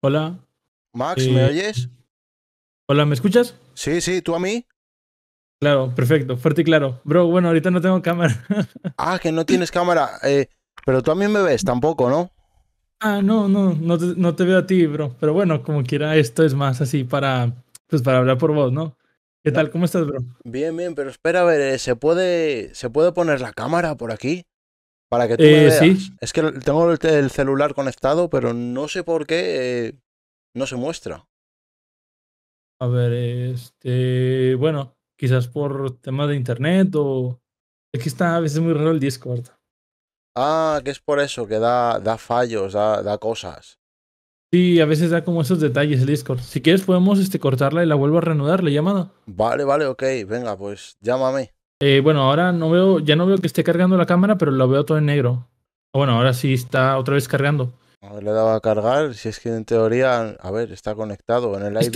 Hola. Max, ¿me eh, oyes? Hola, ¿me escuchas? Sí, sí, ¿tú a mí? Claro, perfecto, fuerte y claro. Bro, bueno, ahorita no tengo cámara. ah, que no tienes cámara. Eh, pero tú a mí me ves tampoco, ¿no? Ah, no, no, no te, no te veo a ti, bro. Pero bueno, como quiera, esto es más así para, pues para hablar por vos, ¿no? ¿Qué tal? ¿Cómo estás, bro? Bien, bien, pero espera a ver, eh, ¿se puede, ¿se puede poner la cámara por aquí? Para que tú eh, veas. Es que tengo el, celular conectado, pero no sé por qué eh, no se muestra. A ver, este. Bueno, quizás por temas de internet o. Es que está a veces muy raro el Discord. Ah, que es por eso, que da, da fallos, da, cosas. Sí, a veces da como esos detalles el Discord. Si quieres podemos este, cortarla y la vuelvo a reanudar la llamada. Vale, vale, ok. Venga, pues llámame. Eh, bueno, ahora no veo, ya no veo que esté cargando la cámara, pero la veo todo en negro. Bueno, ahora sí está otra vez cargando. ver, ah, le daba a cargar, si es que en teoría, a ver, está conectado en el es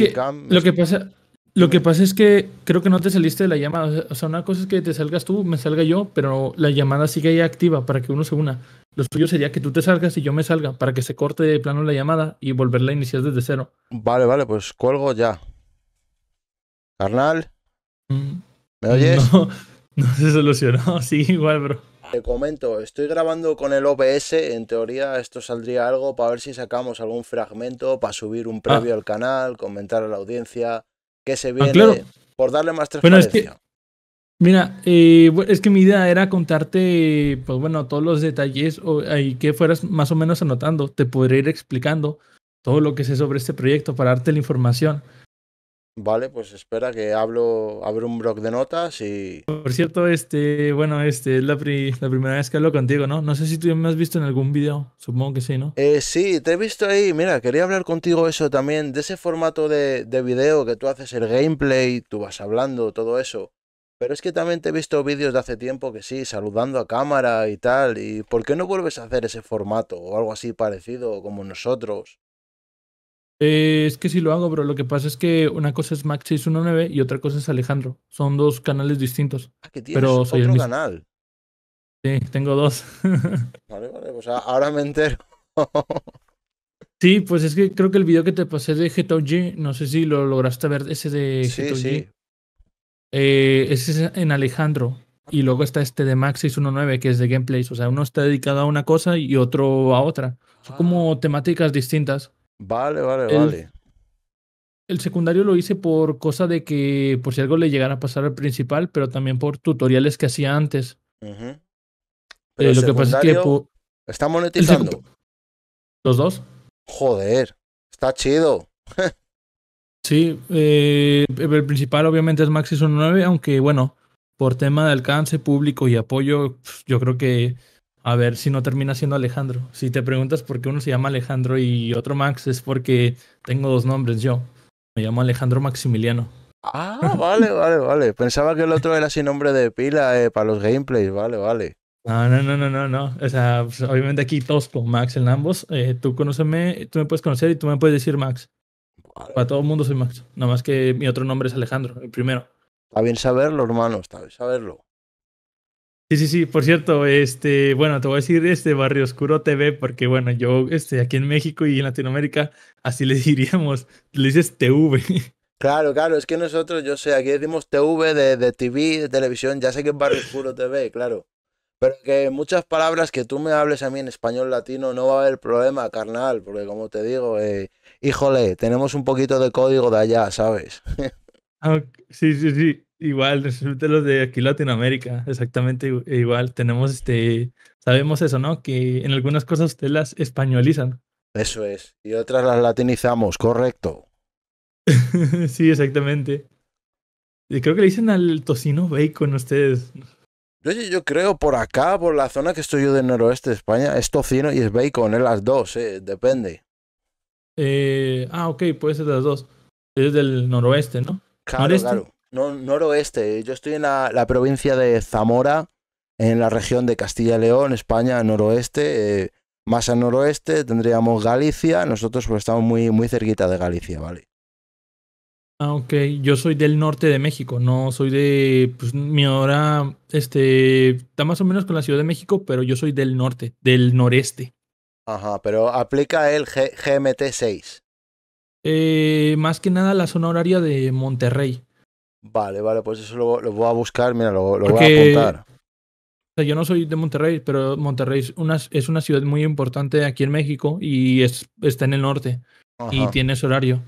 Lo que pasa, lo que pasa es que creo que no te saliste de la llamada. O sea, una cosa es que te salgas tú, me salga yo, pero la llamada sigue ahí activa para que uno se una. Lo suyo sería que tú te salgas y yo me salga para que se corte de plano la llamada y volverla a iniciar desde cero. Vale, vale, pues cuelgo ya. Carnal. Mm. ¿Me oyes? No. No se solucionó, sí, igual, bro. Te comento, estoy grabando con el OBS, en teoría esto saldría algo para ver si sacamos algún fragmento para subir un previo ah. al canal, comentar a la audiencia qué se ah, viene, por darle más transparencia. Mira, eh, es que mi idea era contarte, pues bueno, todos los detalles y que fueras más o menos anotando. Te podré ir explicando todo lo que sé sobre este proyecto para darte la información. Vale, pues espera que hablo, abro un blog de notas y. Por cierto, este, bueno, este es la, la primera vez que hablo contigo, ¿no? No sé si tú me has visto en algún video, supongo que sí, ¿no? Eh, sí, te he visto ahí. Mira, quería hablar contigo eso también, de ese formato de, de video que tú haces el gameplay, tú vas hablando, todo eso. Pero es que también te he visto vídeos de hace tiempo que sí, saludando a cámara y tal. ¿Y por qué no vuelves a hacer ese formato o algo así parecido como nosotros? Eh, es que sí lo hago, pero lo que pasa es que una cosa es Max 619 y otra cosa es Alejandro. Son dos canales distintos. Ah, que tienes pero soy otro el canal. Sí, tengo dos. vale, vale, pues ahora me entero. sí, pues es que creo que el video que te pasé de g g no sé si lo lograste ver, ese de sí, Sí. Eh, ese es en Alejandro. Y ah. luego está este de Max 619, que es de gameplays. O sea, uno está dedicado a una cosa y otro a otra. Son ah. como temáticas distintas. Vale, vale, vale. El secundario lo hice por cosa de que por si algo le llegara a pasar al principal, pero también por tutoriales que hacía antes. Eh, pero lo que pasa es que está monetizando. Los dos. Joder, está chido. sí, eh, el principal obviamente es Maxis 9, aunque bueno, por tema de alcance público y apoyo, pues, yo creo que a ver si no termina siendo Alejandro. Si te preguntas por qué uno se llama Alejandro y otro Max, es porque tengo dos nombres yo. Me llamo Alejandro Maximiliano. Ah, vale, vale, vale. Pensaba que el otro era sin nombre de pila eh, para los gameplays. Vale, vale. No, no, no, no, no, O sea, pues, obviamente aquí tosco, Max en ambos. Eh, tú conóceme, tú me puedes conocer y tú me puedes decir Max. Para todo el mundo soy Max. Nada más que mi otro nombre es Alejandro, el primero. Está bien saberlo, hermanos, Está bien saberlo. Sí, sí, sí, por cierto, este, bueno, te voy a decir este Barrio Oscuro TV, porque bueno, yo este, aquí en México y en Latinoamérica, así le diríamos, le dices TV. Claro, claro, es que nosotros, yo sé, aquí decimos TV de, de TV, de televisión, ya sé que es Barrio Oscuro TV, claro. Pero que muchas palabras que tú me hables a mí en español latino no va a haber problema, carnal, porque como te digo, eh, híjole, tenemos un poquito de código de allá, ¿sabes? Ah, sí, sí, sí. Igual, resulta los de aquí Latinoamérica, exactamente e igual. Tenemos este, sabemos eso, ¿no? Que en algunas cosas ustedes las españolizan. Eso es. Y otras las latinizamos, correcto. sí, exactamente. Y creo que le dicen al tocino bacon ustedes. Yo, yo creo por acá, por la zona que estoy yo del noroeste de España, es tocino y es bacon, es las dos, eh, depende. Eh, ah, ok, puede ser las dos. Es del noroeste, ¿no? Claro, claro no, noroeste. Eh. Yo estoy en la, provincia de Zamora, en la región de Castilla y León, España, noroeste. Eh, más al noroeste tendríamos Galicia. Nosotros pues, estamos muy, muy cerquita de Galicia, ¿vale? Ah, ok. Yo soy del norte de México, no soy de. Pues mi hora este, está más o menos con la Ciudad de México, pero yo soy del norte, del noreste. Ajá, pero aplica el GMT6. Eh, más que nada la zona horaria de Monterrey. Vale, vale, pues eso lo, voy a buscar, mira, lo, voy a apuntar. yo no soy de Monterrey, pero Monterrey es una, ciudad muy importante aquí en México y está en el norte y tiene su horario.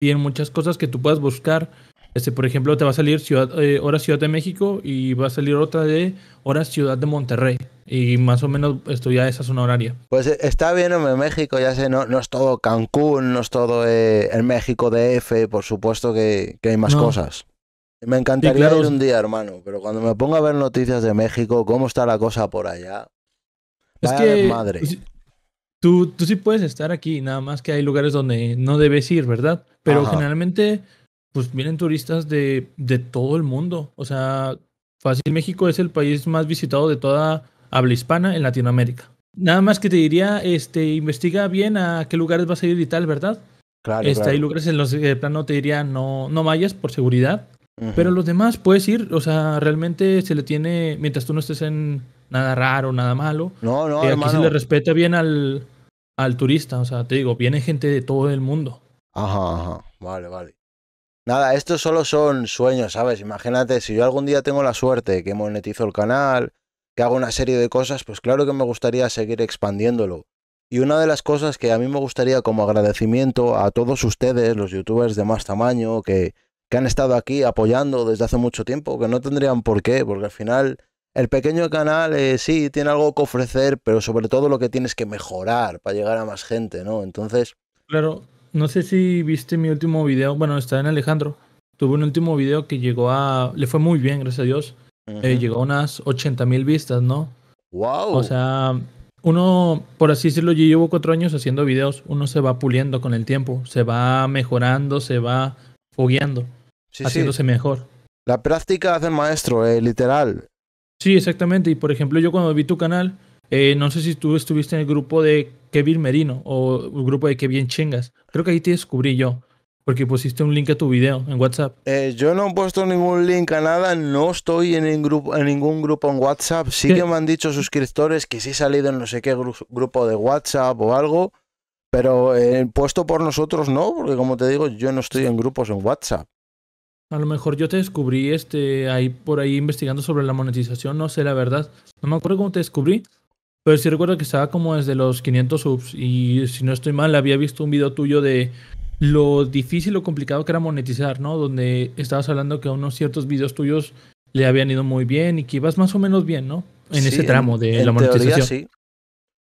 tiene muchas cosas que tú puedas buscar. Este, por ejemplo, te va a salir ciudad, eh, hora Ciudad de México y va a salir otra de hora Ciudad de Monterrey. Y más o menos estudiar esa zona horaria. Pues eh, está bien, en México, ya sé, no, no es todo Cancún, no es todo eh, el México DF, por supuesto que, hay más cosas. Me encantaría claro, ir un día, hermano, pero cuando me pongo a ver noticias de México, cómo está la cosa por allá. es que madre. Tú, tú sí puedes estar aquí, nada más que hay lugares donde no debes ir, ¿verdad? Pero generalmente, pues vienen turistas de, de todo el mundo. O sea, fácil, México es el país más visitado de toda habla hispana en Latinoamérica. Nada más que te diría, este, investiga bien a qué lugares vas a ir y tal, ¿verdad? Claro, este, Hay lugares en los que de plano te diría no, no vayas por seguridad. Pero los demás puedes ir, o sea, realmente se le tiene, mientras tú no estés en nada raro, nada malo. No, no, eh, Aquí se le respeta bien al, al turista, o sea, te digo, viene gente de todo el mundo. Ajá, ajá, vale, vale. Nada, estos solo son sueños, ¿sabes? Imagínate, si yo algún día tengo la suerte que monetizo el canal, que hago una serie de cosas, pues claro que me gustaría seguir expandiéndolo. Y una de las cosas que a mí me gustaría como agradecimiento a todos ustedes, los youtubers de más tamaño, que, que han estado aquí apoyando desde hace mucho tiempo, que no tendrían por qué, porque al final el pequeño canal eh, sí tiene algo que ofrecer, pero sobre todo lo que tienes que mejorar para llegar a más gente, ¿no? Entonces... Claro, no sé si viste mi último video, bueno, está en Alejandro, tuve un último video que llegó a... le fue muy bien, gracias a Dios, eh, llegó a unas 80 mil vistas, ¿no? ¡Wow! O sea, uno, por así decirlo, yo llevo cuatro años haciendo videos, uno se va puliendo con el tiempo, se va mejorando, se va o guiando, haciéndose mejor. La práctica hace maestro, eh, literal. Sí, exactamente. Y por ejemplo, yo cuando vi tu canal, eh, no sé si tú estuviste en el grupo de Kevin Merino o el grupo de Kevin Chingas. Creo que ahí te descubrí yo. Porque pusiste un link a tu video en WhatsApp. Eh, yo no he puesto ningún link a nada, no estoy en, ningún grupo en WhatsApp. Sí que me han dicho suscriptores que sí he salido en no sé qué grupo de WhatsApp o algo, pero eh, puesto por nosotros no, porque como te digo, yo no estoy en grupos en WhatsApp. A lo mejor yo te descubrí este ahí por ahí investigando sobre la monetización, no sé la verdad. No me acuerdo cómo te descubrí, pero sí recuerdo que estaba como desde los 500 subs y si no estoy mal había visto un video tuyo de lo difícil o complicado que era monetizar, ¿no? Donde estabas hablando que a unos ciertos videos tuyos le habían ido muy bien y que ibas más o menos bien, ¿no? En ese tramo de la monetización. sí.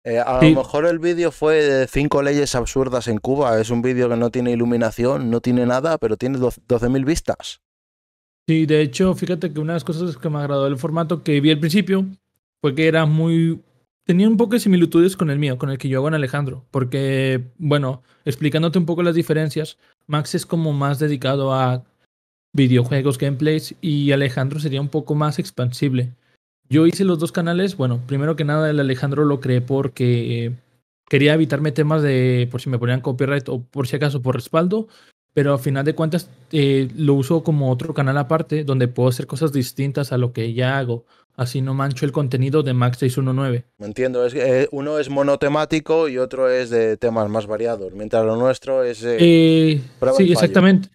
Eh, a lo mejor el vídeo fue de cinco leyes absurdas en Cuba. Es un vídeo que no tiene iluminación, no tiene nada, pero tiene 12.000 vistas. Sí, de hecho, fíjate que una de las cosas que me agradó del formato que vi al principio fue que era muy... Tenía un poco de similitudes con el mío, con el que yo hago en Alejandro, porque, bueno, explicándote un poco las diferencias, Max es como más dedicado a videojuegos, gameplays, y Alejandro sería un poco más expansible. Yo hice los dos canales. Bueno, primero que nada, el Alejandro lo creé porque eh, quería evitarme temas de por si me ponían copyright o por si acaso por respaldo. Pero a final de cuentas eh, lo uso como otro canal aparte donde puedo hacer cosas distintas a lo que ya hago. Así no mancho el contenido de Max 619. Me Entiendo, es eh, uno es monotemático y otro es de temas más variados, mientras lo nuestro es... sí, exactamente.